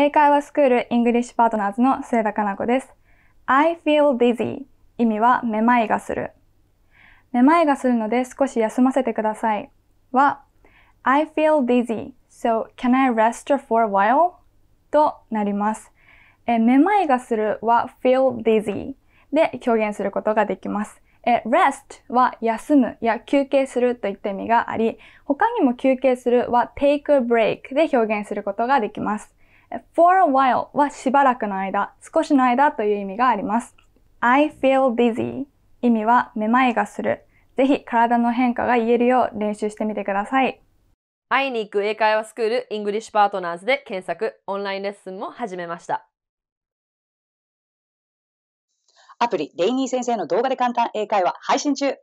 英会話スクールイングリッシュパートナーズの末田かな子です。I feel dizzy 意味はめまいがする。めまいがするので少し休ませてくださいは I feel dizzy so can I rest for a while? となります。えめまいがするは feel dizzy で表現することができます。え rest は休むや休憩するといった意味があり、他にも休憩するは take a break で表現することができます。for a while はしばらくの間、少しの間という意味があります。I feel dizzy 意味はめまいがする。ぜひ体の変化が言えるよう練習してみてください。会いに行く英会話スクールイングリッシュパートナーズで検索、オンラインレッスンも始めました。アプリ、レイニー先生の動画で簡単英会話配信中